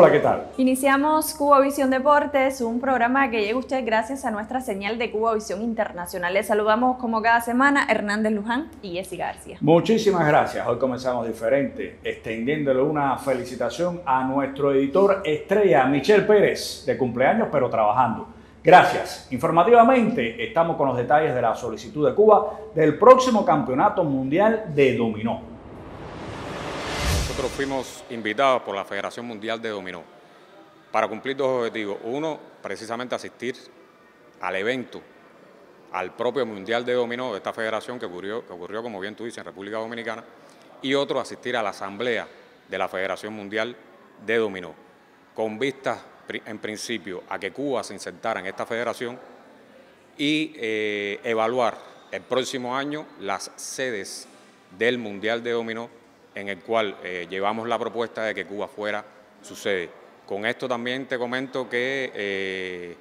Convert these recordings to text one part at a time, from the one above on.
Hola, ¿qué tal? Iniciamos Cuba Visión Deportes, un programa que llega a usted gracias a nuestra señal de Cuba Visión Internacional. Les saludamos como cada semana Hernández Luján y Jesse García. Muchísimas gracias. Hoy comenzamos diferente, extendiéndole una felicitación a nuestro editor estrella, Michelle Pérez, de cumpleaños, pero trabajando. Gracias. Informativamente, estamos con los detalles de la solicitud de Cuba del próximo Campeonato Mundial de Dominó nosotros fuimos invitados por la Federación Mundial de Dominó para cumplir dos objetivos. Uno, precisamente asistir al evento, al propio Mundial de Dominó de esta federación que ocurrió, ocurrió, como bien tú dices, en República Dominicana. Y otro, asistir a la asamblea de la Federación Mundial de Dominó, con vistas en principio a que Cuba se insertara en esta federación y eh, evaluar el próximo año las sedes del Mundial de Dominó en el cual eh, llevamos la propuesta de que Cuba fuera su sede. Con esto también te comento que eh,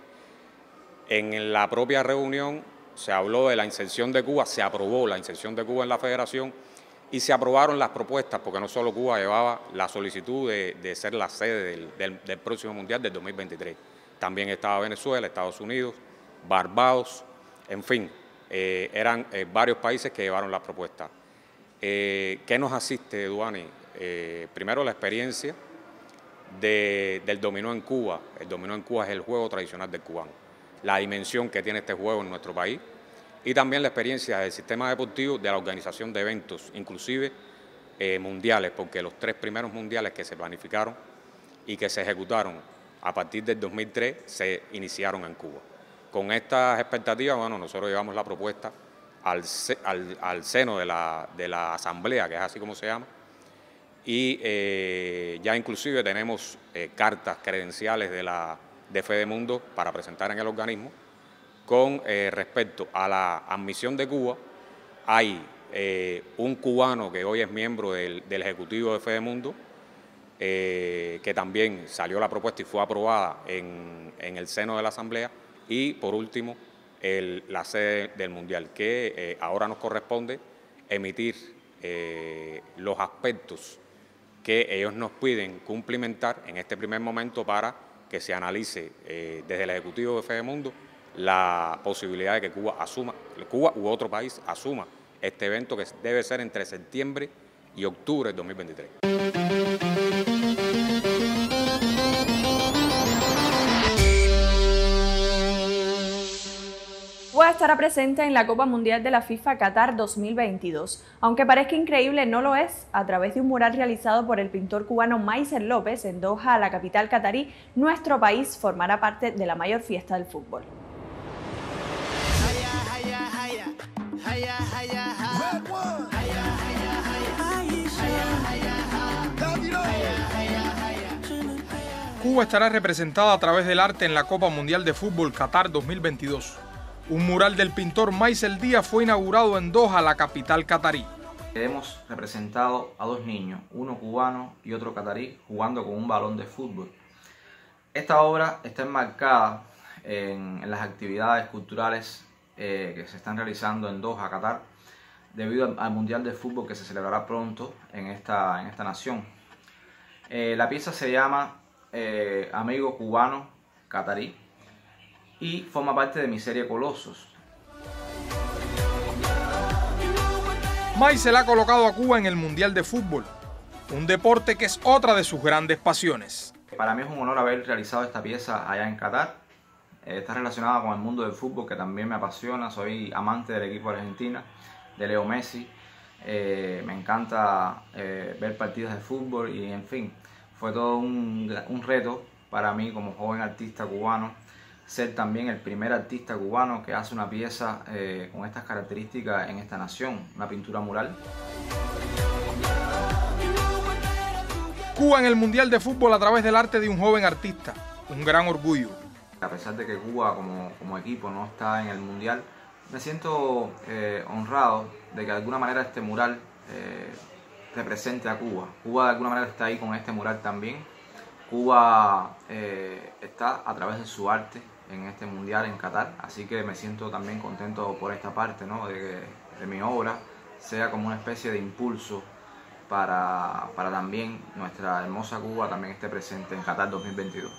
en la propia reunión se habló de la inserción de Cuba, se aprobó la inserción de Cuba en la federación y se aprobaron las propuestas, porque no solo Cuba llevaba la solicitud de, ser la sede del, próximo Mundial del 2023, también estaba Venezuela, Estados Unidos, Barbados, en fin, eh, eran varios países que llevaron las propuestas. Eh, ¿Qué nos asiste, Duani? Eh, primero, la experiencia del dominó en Cuba. El dominó en Cuba es el juego tradicional del cubano. La dimensión que tiene este juego en nuestro país. Y también la experiencia del sistema deportivo, de la organización de eventos, inclusive eh, mundiales, porque los tres primeros mundiales que se planificaron y que se ejecutaron a partir del 2003 se iniciaron en Cuba. Con estas expectativas, bueno, nosotros llevamos la propuesta al, seno de la, de la, asamblea, que es así como se llama, y eh, ya inclusive tenemos eh, cartas credenciales de, la, de para presentar en el organismo. Con eh, respecto a la admisión de Cuba, hay un cubano que hoy es miembro del, Ejecutivo de Fede Mundo... que también salió la propuesta y fue aprobada en, el seno de la Asamblea. Y por último, la sede del Mundial, que eh, ahora nos corresponde emitir eh, los aspectos que ellos nos piden cumplimentar en este primer momento para que se analice eh, desde el Ejecutivo de Fede Mundo la posibilidad de que Cuba asuma, Cuba u otro país asuma este evento que debe ser entre septiembre y octubre de 2023. Cuba estará presente en la Copa Mundial de la FIFA Qatar 2022. Aunque parezca increíble, no lo es. A través de un mural realizado por el pintor cubano Maisel López en Doha, la capital catarí, nuestro país formará parte de la mayor fiesta del fútbol. Cuba estará representada a través del arte en la Copa Mundial de Fútbol Qatar 2022. Un mural del pintor Maisel Díaz fue inaugurado en Doha, la capital catarí. Hemos representado a dos niños, uno cubano y otro catarí, jugando con un balón de fútbol. Esta obra está enmarcada en, las actividades culturales eh, que se están realizando en Doha, Qatar, debido al, Mundial de Fútbol que se celebrará pronto en esta, en esta nación. Eh, la pieza se llama eh, Amigo Cubano Catarí y forma parte de mi serie Colosos. la ha colocado a Cuba en el Mundial de Fútbol, un deporte que es otra de sus grandes pasiones. Para mí es un honor haber realizado esta pieza allá en Qatar. Eh, está relacionada con el mundo del fútbol que también me apasiona. Soy amante del equipo de Argentina, de Leo Messi. Eh, me encanta eh, ver partidos de fútbol y en fin, fue todo un reto para mí como joven artista cubano ser también el primer artista cubano que hace una pieza eh, con estas características en esta nación, una pintura mural. Cuba en el Mundial de Fútbol a través del arte de un joven artista, un gran orgullo. A pesar de que Cuba como, equipo no está en el Mundial, me siento eh, honrado de que de alguna manera este mural eh, represente a Cuba. Cuba de alguna manera está ahí con este mural también. Cuba está a través de su arte en este mundial en Qatar, así que me siento también contento por esta parte ¿no? de, que, mi obra sea como una especie de impulso para, para también nuestra hermosa Cuba también esté presente en Qatar 2022.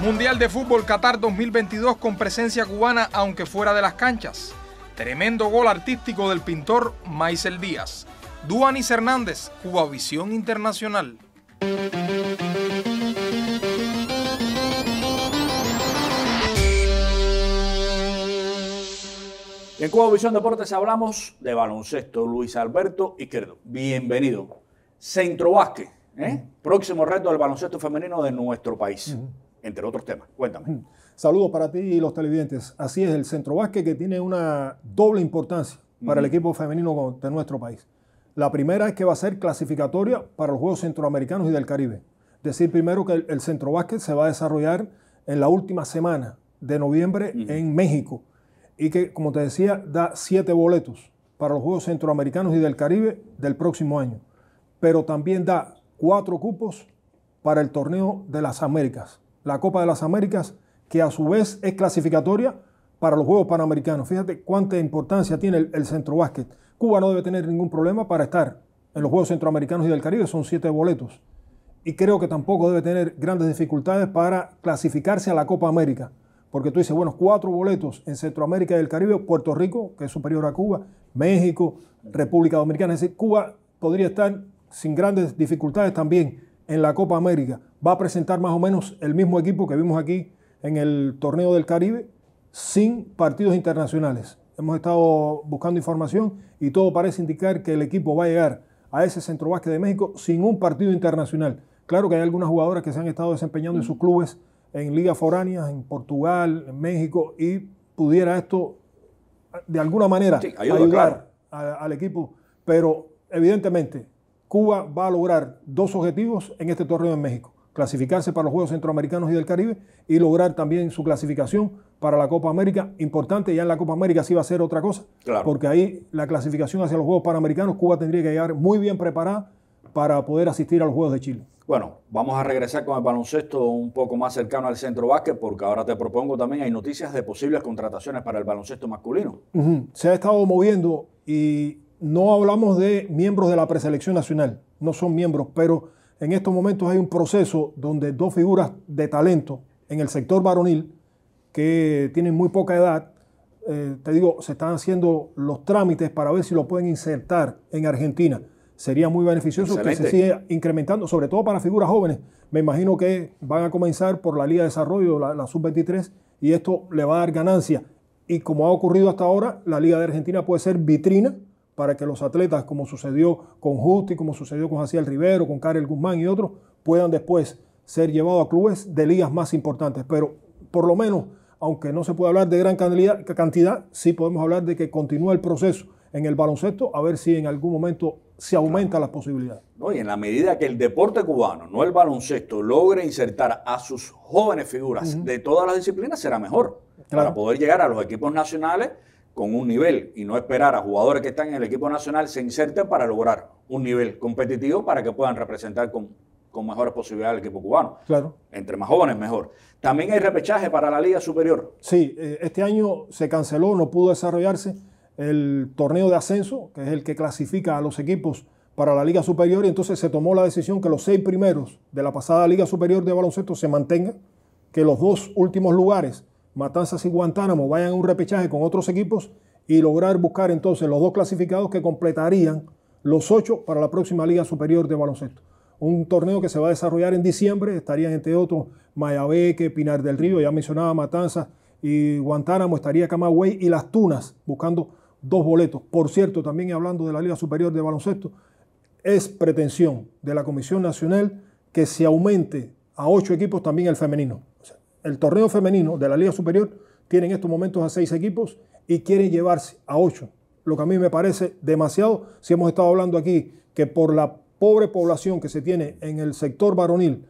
Mundial de Fútbol Qatar 2022 con presencia cubana aunque fuera de las canchas. Tremendo gol artístico del pintor Maisel Díaz. Duanis Hernández, Cuba Visión Internacional. En Cuba Visión Deportes hablamos de baloncesto. Luis Alberto Izquierdo, bienvenido. Centro ¿eh? próximo reto del baloncesto femenino de nuestro país, entre otros temas. Cuéntame. Saludos para ti y los televidentes. Así es, el Centro que tiene una doble importancia para el equipo femenino de nuestro país. La primera es que va a ser clasificatoria para los Juegos Centroamericanos y del Caribe. Decir primero que el, Centro se va a desarrollar en la última semana de noviembre en México y que, como te decía, da siete boletos para los Juegos Centroamericanos y del Caribe del próximo año, pero también da cuatro cupos para el torneo de las Américas, la Copa de las Américas, que a su vez es clasificatoria para los Juegos Panamericanos. Fíjate cuánta importancia tiene el, centro básquet. Cuba no debe tener ningún problema para estar en los Juegos Centroamericanos y del Caribe, son siete boletos. Y creo que tampoco debe tener grandes dificultades para clasificarse a la Copa América porque tú dices, bueno, cuatro boletos en Centroamérica y el Caribe, Puerto Rico, que es superior a Cuba, México, República Dominicana. Es decir, Cuba podría estar sin grandes dificultades también en la Copa América. Va a presentar más o menos el mismo equipo que vimos aquí en el torneo del Caribe, sin partidos internacionales. Hemos estado buscando información y todo parece indicar que el equipo va a llegar a ese centro de México sin un partido internacional. Claro que hay algunas jugadoras que se han estado desempeñando en sus clubes en ligas foráneas, en Portugal, en México, y pudiera esto de alguna manera ayudar al equipo. Pero evidentemente, Cuba va a lograr dos objetivos en este torneo en México. Clasificarse para los Juegos Centroamericanos y del Caribe y lograr también su clasificación para la Copa América. Importante, ya en la Copa América sí va a ser otra cosa, porque ahí la clasificación hacia los Juegos Panamericanos, Cuba tendría que llegar muy bien preparada para poder asistir a los Juegos de Chile. Bueno, vamos a regresar con el baloncesto un poco más cercano al centro básquet, porque ahora te propongo también, hay noticias de posibles contrataciones para el baloncesto masculino. Se ha estado moviendo y no hablamos de miembros de la preselección nacional, no son miembros, pero en estos momentos hay un proceso donde dos figuras de talento en el sector varonil que tienen muy poca edad, eh, te digo, se están haciendo los trámites para ver si lo pueden insertar en Argentina sería muy beneficioso que se siga incrementando, sobre todo para figuras jóvenes. Me imagino que van a comenzar por la Liga de Desarrollo, la, Sub-23, y esto le va a dar ganancia. Y como ha ocurrido hasta ahora, la Liga de Argentina puede ser vitrina para que los atletas, como sucedió con Justi, como sucedió con Jaciel Rivero, con Karel Guzmán y otros, puedan después ser llevados a clubes de ligas más importantes. Pero por lo menos, aunque no se puede hablar de gran cantidad sí podemos hablar de que continúa el proceso en el baloncesto, a ver si en algún momento se aumenta la posibilidades. No, y en la medida que el deporte cubano, no el baloncesto, logre insertar a sus jóvenes figuras de todas las disciplinas, será mejor para poder llegar a los equipos nacionales con un nivel y no esperar a jugadores que están en el equipo nacional se inserten para lograr un nivel competitivo para que puedan representar con, con mejores posibilidades al equipo cubano. Claro. Entre más jóvenes, mejor. También hay repechaje para la Liga Superior. Sí, eh, este año se canceló, no pudo desarrollarse el torneo de ascenso, que es el que clasifica a los equipos para la Liga Superior, y entonces se tomó la decisión que los seis primeros de la pasada Liga Superior de Baloncesto se mantengan, que los dos últimos lugares, Matanzas y Guantánamo, vayan a un repechaje con otros equipos y lograr buscar entonces los dos clasificados que completarían los ocho para la próxima Liga Superior de Baloncesto. Un torneo que se va a desarrollar en diciembre, estarían entre otros Mayabeque, Pinar del Río, ya mencionaba Matanzas y Guantánamo, estaría Camagüey y Las Tunas, buscando dos boletos. Por cierto, también hablando de la Liga Superior de Baloncesto, es pretensión de la Comisión Nacional que se aumente a ocho equipos también el femenino. el torneo femenino de la Liga Superior tiene en estos momentos a seis equipos y quieren llevarse a ocho. Lo que a mí me parece demasiado, si hemos estado hablando aquí que por la pobre población que se tiene en el sector varonil,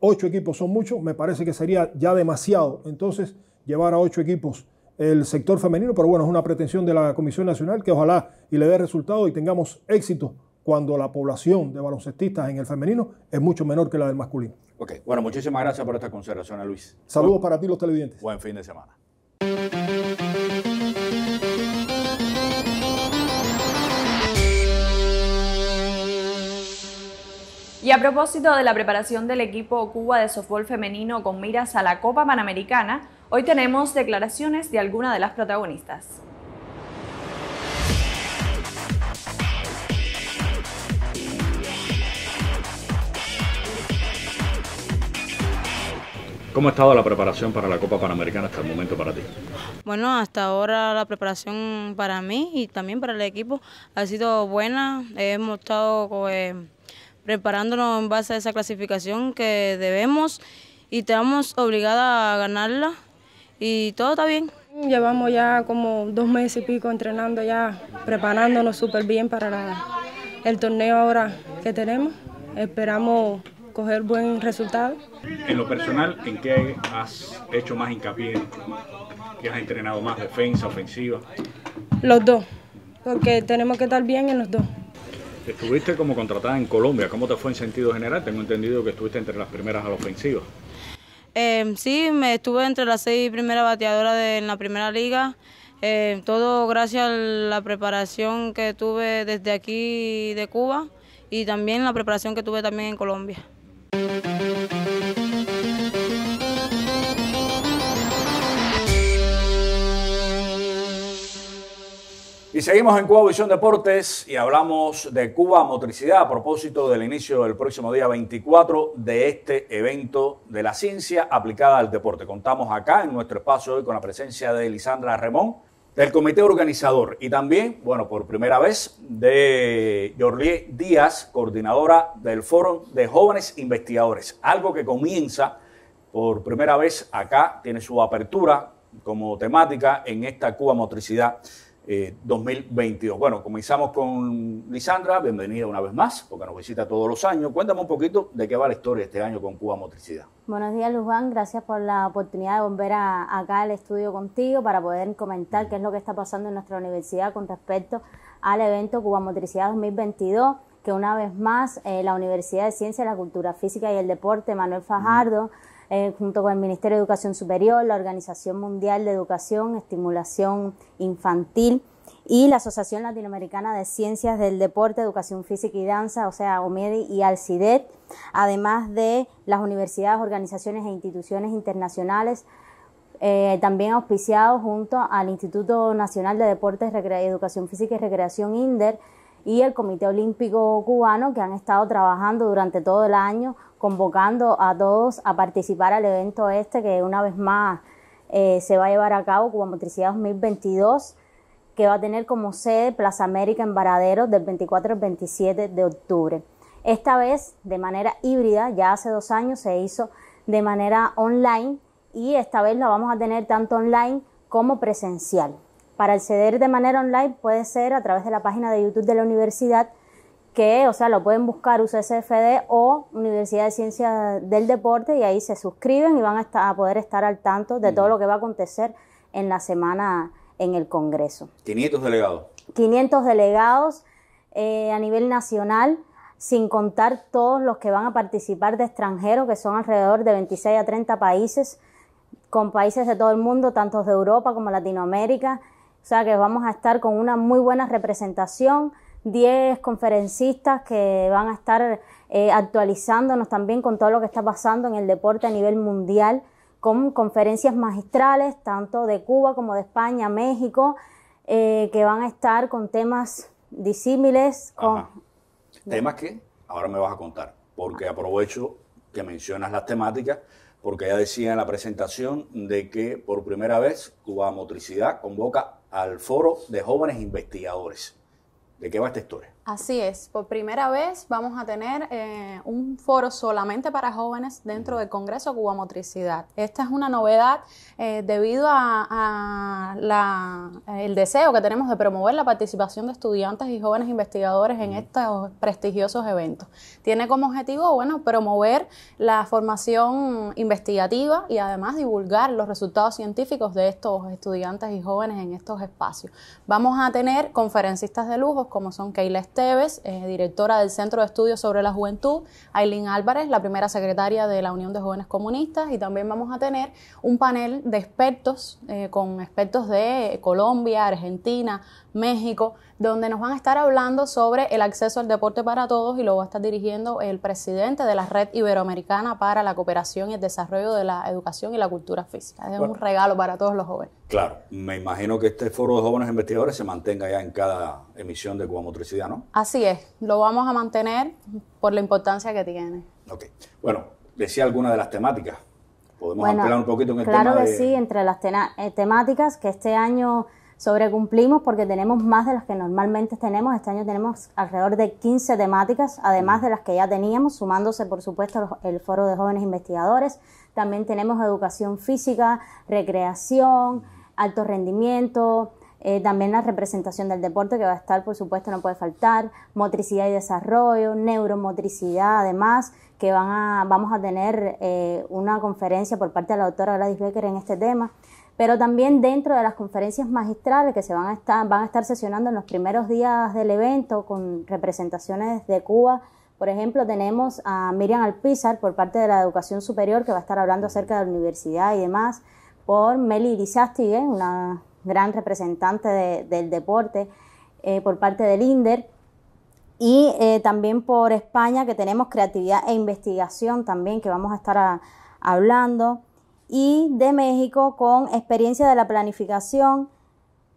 ocho equipos son muchos, me parece que sería ya demasiado. Entonces, llevar a ocho equipos el sector femenino, pero bueno, es una pretensión de la Comisión Nacional que ojalá y le dé resultado y tengamos éxito cuando la población de baloncestistas en el femenino es mucho menor que la del masculino. Ok, bueno, muchísimas gracias por esta consideración, Luis. Saludos para ti, los televidentes. Buen fin de semana. Y a propósito de la preparación del equipo Cuba de softball femenino con miras a la Copa Panamericana, Hoy tenemos declaraciones de alguna de las protagonistas. ¿Cómo ha estado la preparación para la Copa Panamericana hasta el momento para ti? Bueno, hasta ahora la preparación para mí y también para el equipo ha sido buena. Hemos estado eh, preparándonos en base a esa clasificación que debemos y estamos obligadas a ganarla y todo está bien. Llevamos ya como dos meses y pico entrenando ya, preparándonos súper bien para el torneo ahora que tenemos. Esperamos coger buen resultado. En lo personal, ¿en qué has hecho más hincapié? ¿Qué has entrenado más? ¿Defensa, ofensiva? Los dos, porque tenemos que estar bien en los dos. Estuviste como contratada en Colombia, ¿cómo te fue en sentido general? Tengo entendido que estuviste entre las primeras a la ofensiva. Eh, sí, me estuve entre las seis primeras bateadoras de, en la primera liga. Em, todo gracias a la preparación que tuve desde aquí de Cuba y también la preparación que tuve también en Colombia. Y seguimos en Cuba Visión Deportes y hablamos de Cuba Motricidad a propósito del inicio del próximo día 24 de este evento de la ciencia aplicada al deporte. Contamos acá en nuestro espacio hoy con la presencia de Lisandra Ramón, del comité organizador, y también, bueno, por primera vez, de Yorlie Díaz, coordinadora del Foro de Jóvenes Investigadores. Algo que comienza por primera vez acá, tiene su apertura como temática en esta Cuba Motricidad 2022. Eh, bueno, comenzamos con Lisandra, bienvenida una vez más, porque nos visita todos los años. Cuéntame un poquito de qué va la historia este año con Cuba Motricidad. Buenos días, Luján, gracias por la oportunidad de volver acá al estudio contigo para poder comentar qué es lo que está pasando en nuestra universidad con respecto al evento Cuba Motricidad 2022 que una vez más eh, la Universidad de Ciencias, la Cultura Física y el Deporte, Manuel Fajardo, eh, junto con el Ministerio de Educación Superior, la Organización Mundial de Educación, Estimulación Infantil y la Asociación Latinoamericana de Ciencias del Deporte, Educación Física y Danza, o sea, OMEDI y ALCIDET, además de las universidades, organizaciones e instituciones internacionales, eh, también auspiciados junto al Instituto Nacional de Deportes, Educación Física y Recreación INDER y el Comité Olímpico Cubano, que han estado trabajando durante todo el año convocando a todos a participar al evento este que una vez más eh, se va a llevar a cabo Cuba Motricidad 2022, que va a tener como sede Plaza América en Varadero... del 24 al 27 de octubre. Esta vez de manera híbrida, ya hace dos años se hizo de manera online y esta vez la vamos a tener tanto online como presencial. Para acceder de manera online puede ser a través de la página de YouTube de la universidad, que, o sea, lo pueden buscar UCSFD o Universidad de Ciencias del Deporte y ahí se suscriben y van a, poder estar al tanto de todo lo que va a acontecer en la semana en el Congreso. 500 delegados. 500 delegados eh, a nivel nacional, sin contar todos los que van a participar de extranjeros, que son alrededor de 26 a 30 países, con países de todo el mundo, tanto de Europa como Latinoamérica. O sea que vamos a estar con una muy buena representación, 10 conferencistas que van a estar eh, actualizándonos también con todo lo que está pasando en el deporte a nivel mundial, con conferencias magistrales, tanto de Cuba como de España, México, eh, que van a estar con temas disímiles. Con... Temas qué? ahora me vas a contar, porque aprovecho que mencionas las temáticas, porque ya decía en la presentación de que por primera vez Cuba Motricidad convoca al Foro de Jóvenes Investigadores. ¿De qué va esta historia? Así es, por primera vez vamos a tener eh, un foro solamente para jóvenes dentro del Congreso Motricidad. Esta es una novedad eh, debido a, el deseo que tenemos de promover la participación de estudiantes y jóvenes investigadores en estos prestigiosos eventos. Tiene como objetivo, bueno, promover la formación investigativa y además divulgar los resultados científicos de estos estudiantes y jóvenes en estos espacios. Vamos a tener conferencistas de lujo como son Keila. Tevez, eh, directora del Centro de Estudios sobre la Juventud, Aileen Álvarez, la primera secretaria de la Unión de Jóvenes Comunistas, y también vamos a tener un panel de expertos, eh, con expertos de Colombia, Argentina, México, donde nos van a estar hablando sobre el acceso al deporte para todos y lo va a estar dirigiendo el presidente de la Red Iberoamericana para la Cooperación y el Desarrollo de la Educación y la Cultura Física. Es un regalo para todos los jóvenes. Claro, me imagino que este foro de jóvenes investigadores se mantenga ya en cada emisión de cuamotricidad ¿no? Así es, lo vamos a mantener por la importancia que tiene. Ok, bueno, decía alguna de las temáticas. Podemos ampliar un poquito en el tema. Claro que sí, entre las eh, temáticas que este año Sobrecumplimos porque tenemos más de las que normalmente tenemos. Este año tenemos alrededor de 15 temáticas, además de las que ya teníamos, sumándose por supuesto el Foro de Jóvenes Investigadores. También tenemos educación física, recreación, alto rendimiento, eh, también la representación del deporte que va a estar, por supuesto, no puede faltar, motricidad y desarrollo, neuromotricidad, además, que van a, vamos a tener eh, una conferencia por parte de la doctora Gladys Becker en este tema pero también dentro de las conferencias magistrales que se van a estar, sesionando en los primeros días del evento con representaciones de Cuba. Por ejemplo, tenemos a Miriam Alpizar por parte de la Educación Superior que va a estar hablando acerca de la universidad y demás, por Meli Irizástige, una gran representante del deporte, eh, por parte del INDER, y eh, también por España que tenemos creatividad e investigación también que vamos a estar ah, hablando y de México con experiencia de la planificación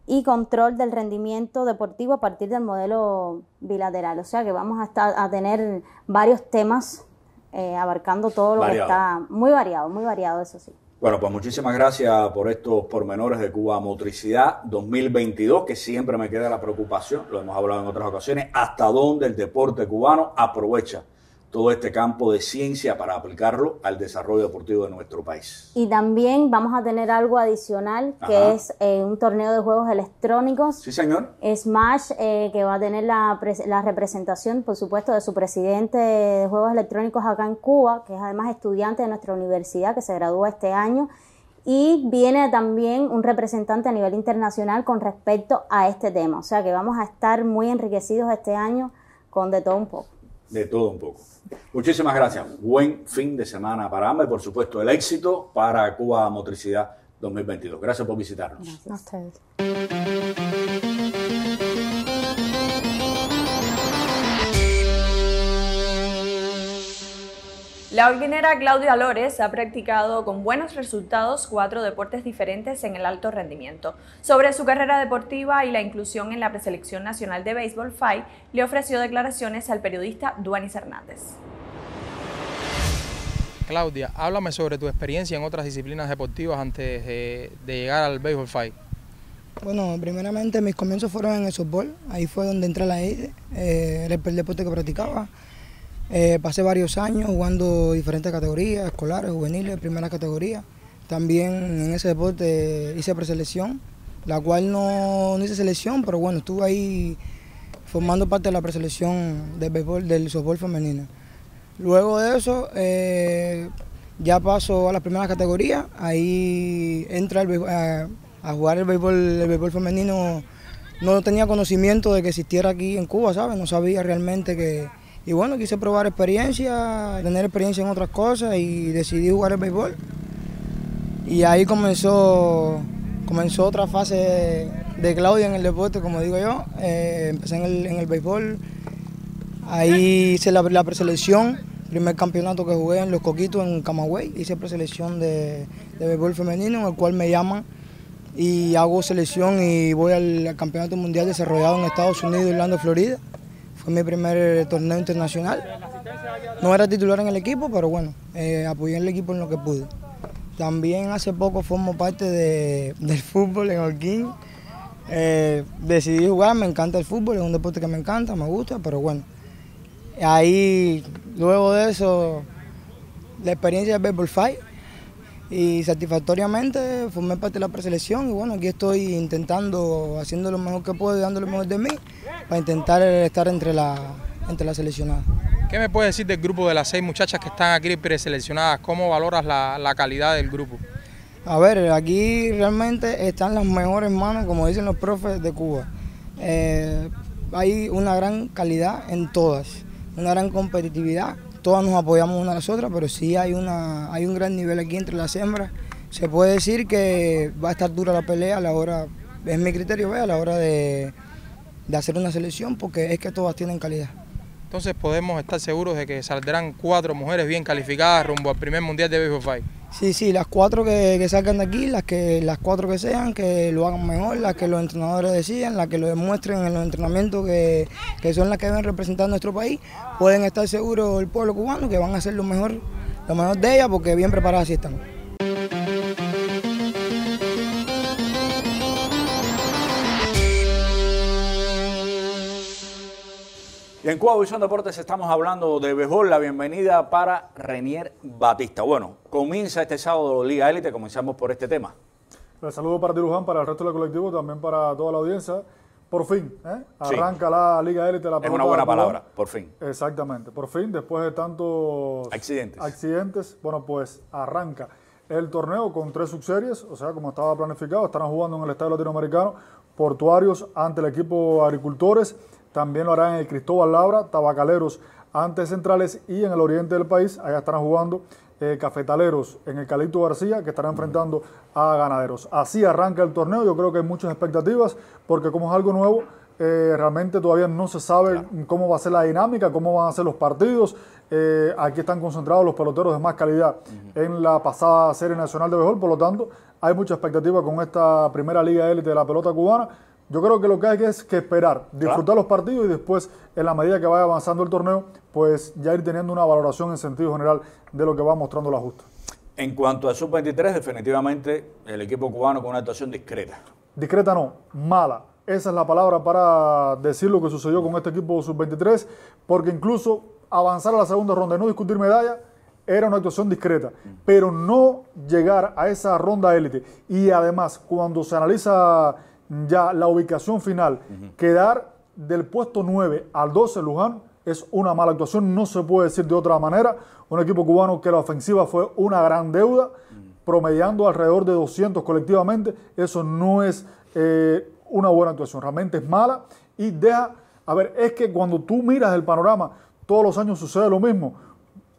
y control del rendimiento deportivo a partir del modelo bilateral. O sea que vamos a, estar, a tener varios temas eh, abarcando todo lo que está muy variado, muy variado, eso sí. Bueno, pues muchísimas gracias por estos pormenores de Cuba Motricidad 2022, que siempre me queda la preocupación, lo hemos hablado en otras ocasiones, hasta dónde el deporte cubano aprovecha todo este campo de ciencia para aplicarlo al desarrollo deportivo de nuestro país. Y también vamos a tener algo adicional que es eh, un torneo de juegos electrónicos. Sí, señor. Smash, eh, que va a tener la, representación, por supuesto, de su presidente de juegos electrónicos acá en Cuba, que es además estudiante de nuestra universidad, que se gradúa este año. Y viene también un representante a nivel internacional con respecto a este tema. O sea que vamos a estar muy enriquecidos este año con de todo un poco. De todo un poco. Muchísimas gracias. Buen fin de semana para ambas y, por supuesto, el éxito para Cuba Motricidad 2022. Gracias por visitarnos. La orquinera Claudia Lórez ha practicado con buenos resultados cuatro deportes diferentes en el alto rendimiento. Sobre su carrera deportiva y la inclusión en la preselección nacional de béisbol FAI, le ofreció declaraciones al periodista Duanis Hernández. Claudia, háblame sobre tu experiencia en otras disciplinas deportivas antes eh, de, llegar al béisbol FAI. Bueno, primeramente mis comienzos fueron en el fútbol, ahí fue donde entré a la EIDE, eh, el deporte que practicaba. Eh, pasé varios años jugando diferentes categorías, escolares, juveniles, primera categoría. También en ese deporte hice preselección, la cual no, no hice selección, pero bueno, estuve ahí formando parte de la preselección del, béisbol, del softball femenino. Luego de eso, eh, ya paso a las primeras categorías, ahí entra eh, a, jugar el béisbol, el béisbol femenino. No tenía conocimiento de que existiera aquí en Cuba, ¿sabes? No sabía realmente que, y bueno, quise probar experiencia, tener experiencia en otras cosas y decidí jugar el béisbol. Y ahí comenzó, comenzó otra fase de, Claudia en el deporte, como digo yo. Eh, empecé en el, béisbol, ahí hice la, preselección, primer campeonato que jugué en Los Coquitos, en Camagüey. Hice preselección de, béisbol femenino, en el cual me llaman y hago selección y voy al, campeonato mundial desarrollado en Estados Unidos, Orlando, Florida. Fue mi primer eh, torneo internacional. No era titular en el equipo, pero bueno, eh, apoyé el equipo en lo que pude. También hace poco formo parte del fútbol en Holguín. Eh, decidí jugar, me encanta el fútbol, es un deporte que me encanta, me gusta, pero bueno. Ahí, luego de eso, la experiencia de Baseball Fight, y satisfactoriamente formé parte de la preselección y bueno, aquí estoy intentando, haciendo lo mejor que puedo y dando lo mejor de mí para intentar estar entre la, entre las seleccionadas. ¿Qué me puedes decir del grupo de las seis muchachas que están aquí preseleccionadas? ¿Cómo valoras la, la calidad del grupo? A ver, aquí realmente están las mejores manos, como dicen los profes de Cuba. Eh, hay una gran calidad en todas, una gran competitividad todas nos apoyamos una a las otras, pero sí hay, una, hay un gran nivel aquí entre las hembras. Se puede decir que va a estar dura la pelea a la hora, es mi criterio, a la hora de, hacer una selección, porque es que todas tienen calidad. Entonces podemos estar seguros de que saldrán cuatro mujeres bien calificadas rumbo al primer mundial de Béisbol Sí, sí, las cuatro que, sacan salgan de aquí, las que las cuatro que sean, que lo hagan mejor, las que los entrenadores decían, las que lo demuestren en los entrenamientos que, son las que deben representar nuestro país, pueden estar seguros el pueblo cubano que van a hacer lo mejor, lo mejor de ellas porque bien preparadas sí están. Y en Cuba Visión Deportes estamos hablando de mejor La bienvenida para Renier Batista. Bueno, comienza este sábado Liga Élite. Comenzamos por este tema. Les saludo para Tiruján, para el resto del colectivo, también para toda la audiencia. Por fin, ¿eh? arranca la Liga Élite. La es una buena palabra, por fin. Exactamente, por fin, después de tantos accidentes. accidentes, bueno, pues arranca el torneo con tres subseries, o sea, como estaba planificado, estarán jugando en el Estadio Latinoamericano, Portuarios ante el equipo Agricultores, también lo harán en el Cristóbal Labra, Tabacaleros antes Centrales y en el oriente del país, allá estarán jugando eh, Cafetaleros en el Calito García, que estarán enfrentando a Ganaderos. Así arranca el torneo, yo creo que hay muchas expectativas, porque como es algo nuevo, eh, realmente todavía no se sabe cómo va a ser la dinámica, cómo van a ser los partidos. Eh, aquí están concentrados los peloteros de más calidad en la pasada Serie Nacional de Béisbol, por lo tanto, hay mucha expectativa con esta primera Liga Élite de la pelota cubana yo creo que lo que hay que es que esperar, disfrutar los partidos y después, en la medida que vaya avanzando el torneo, pues ya ir teniendo una valoración en sentido general de lo que va mostrando la justa. En cuanto al sub-23, definitivamente el equipo cubano con una actuación discreta. Discreta no, mala. Esa es la palabra para decir lo que sucedió con este equipo sub-23, porque incluso avanzar a la segunda ronda y no discutir medalla era una actuación discreta, pero no llegar a esa ronda élite. Y además, cuando se analiza ya la ubicación final. Quedar del puesto 9 al 12 Luján es una mala actuación, no se puede decir de otra manera. Un equipo cubano que la ofensiva fue una gran deuda, promediando alrededor de 200 colectivamente, eso no es eh, una buena actuación, realmente es mala y deja, a ver, es que cuando tú miras el panorama, todos los años sucede lo mismo.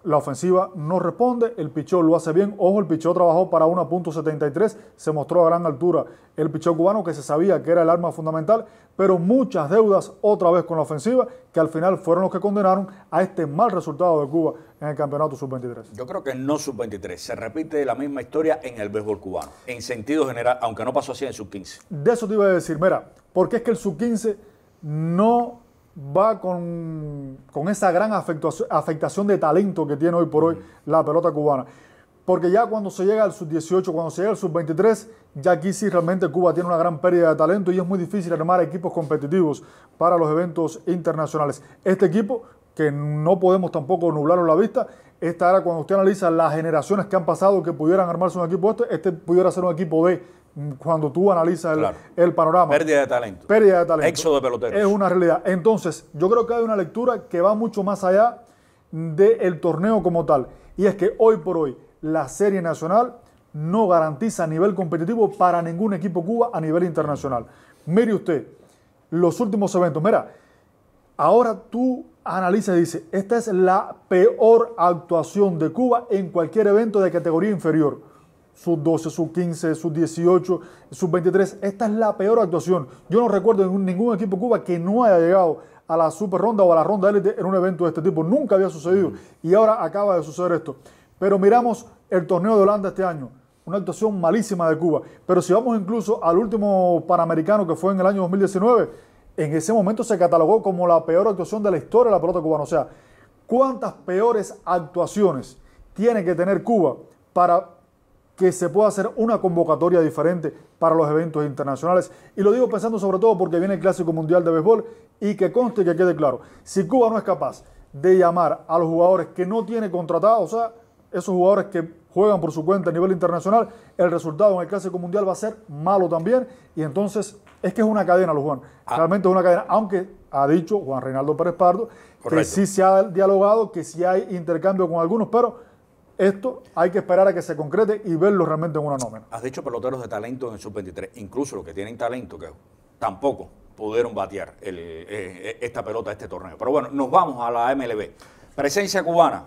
La ofensiva no responde, el pichón lo hace bien. Ojo, el pichó trabajó para 1.73, se mostró a gran altura. El pichó cubano que se sabía que era el arma fundamental, pero muchas deudas otra vez con la ofensiva que al final fueron los que condenaron a este mal resultado de Cuba en el campeonato sub-23. Yo creo que no sub-23, se repite la misma historia en el béisbol cubano, en sentido general, aunque no pasó así en sub-15. De eso te iba a decir, mira, porque es que el sub-15 no va con, esa gran afectación de talento que tiene hoy por hoy la pelota cubana. Porque ya cuando se llega al sub-18, cuando se llega al sub-23, ya aquí sí realmente Cuba tiene una gran pérdida de talento y es muy difícil armar equipos competitivos para los eventos internacionales. Este equipo, que no podemos tampoco nublarlo la vista, esta era cuando usted analiza las generaciones que han pasado que pudieran armarse un equipo este, este pudiera ser un equipo de cuando tú analizas el, panorama. Pérdida de talento. Pérdida de talento. Éxodo de peloteros. Es una realidad. Entonces, yo creo que hay una lectura que va mucho más allá del torneo como tal. Y es que hoy por hoy la Serie Nacional no garantiza a nivel competitivo para ningún equipo Cuba a nivel internacional. Mire usted, los últimos eventos, mira, ahora tú analizas y dices, esta es la peor actuación de Cuba en cualquier evento de categoría inferior sub 12, sub 15, sub 18, sub 23. Esta es la peor actuación. Yo no recuerdo ningún, ningún equipo Cuba que no haya llegado a la super ronda o a la ronda élite en un evento de este tipo. Nunca había sucedido mm. y ahora acaba de suceder esto. Pero miramos el torneo de Holanda este año. Una actuación malísima de Cuba. Pero si vamos incluso al último Panamericano que fue en el año 2019, en ese momento se catalogó como la peor actuación de la historia de la pelota cubana. O sea, ¿cuántas peores actuaciones tiene que tener Cuba para que se pueda hacer una convocatoria diferente para los eventos internacionales. Y lo digo pensando sobre todo porque viene el Clásico Mundial de Béisbol y que conste que quede claro, si Cuba no es capaz de llamar a los jugadores que no tiene contratados, o sea, esos jugadores que juegan por su cuenta a nivel internacional, el resultado en el Clásico Mundial va a ser malo también. Y entonces es que es una cadena, los Juan. Ah. Realmente es una cadena, aunque ha dicho Juan Reinaldo Pérez Pardo que sí se ha dialogado, que sí hay intercambio con algunos, pero esto hay que esperar a que se concrete y verlo realmente en una nómina. Has dicho peloteros de talento en el sub-23, incluso los que tienen talento, que tampoco pudieron batear eh, eh, esta pelota, este torneo. Pero bueno, nos vamos a la MLB. Presencia cubana.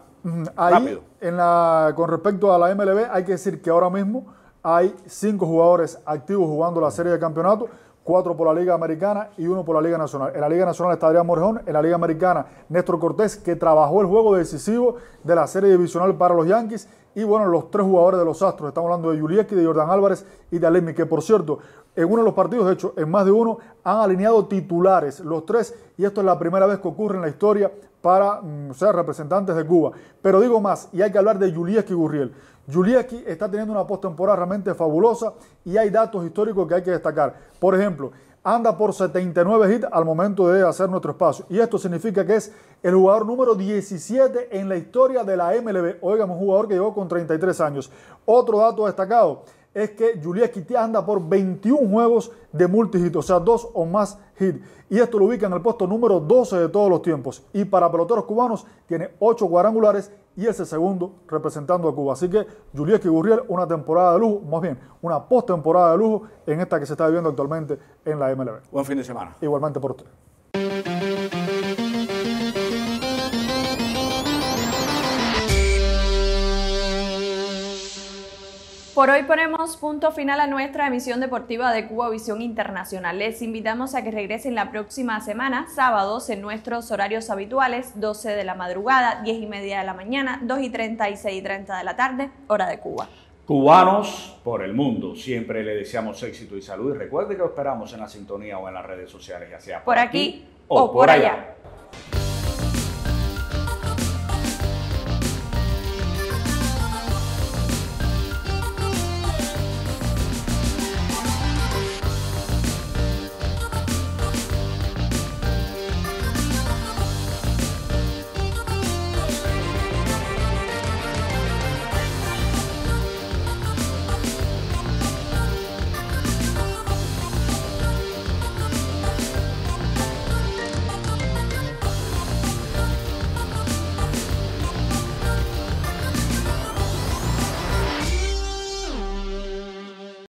Rápido. En la, con respecto a la MLB, hay que decir que ahora mismo hay cinco jugadores activos jugando la serie de campeonato cuatro por la Liga Americana y uno por la Liga Nacional. En la Liga Nacional está Adrián Morjón, en la Liga Americana Néstor Cortés, que trabajó el juego decisivo de la serie divisional para los Yankees, y bueno, los tres jugadores de los Astros, estamos hablando de Yulietti, de Jordan Álvarez y de Alemi, que por cierto, en uno de los partidos, de hecho, en más de uno, han alineado titulares los tres, y esto es la primera vez que ocurre en la historia para mm, ser representantes de Cuba. Pero digo más, y hay que hablar de Yulieski Gurriel. Yulieski está teniendo una postemporada realmente fabulosa y hay datos históricos que hay que destacar. Por ejemplo, anda por 79 hits al momento de hacer nuestro espacio. Y esto significa que es el jugador número 17 en la historia de la MLB. Oigan, un jugador que llegó con 33 años. Otro dato destacado, es que Julia Kitty anda por 21 juegos de multihit, o sea, dos o más hit. Y esto lo ubica en el puesto número 12 de todos los tiempos. Y para peloteros cubanos tiene 8 cuadrangulares y es el segundo representando a Cuba. Así que Juliet Gurriel, una temporada de lujo, más bien una postemporada de lujo en esta que se está viviendo actualmente en la MLB. Buen fin de semana. Igualmente por usted. Por hoy ponemos punto final a nuestra emisión deportiva de Cuba Visión Internacional. Les invitamos a que regresen la próxima semana, sábados, en nuestros horarios habituales, 12 de la madrugada, 10 y media de la mañana, 2 y 30 y 6 y 30 de la tarde, hora de Cuba. Cubanos por el mundo, siempre le deseamos éxito y salud y recuerde que esperamos en la sintonía o en las redes sociales, ya sea por, aquí, o por, allá.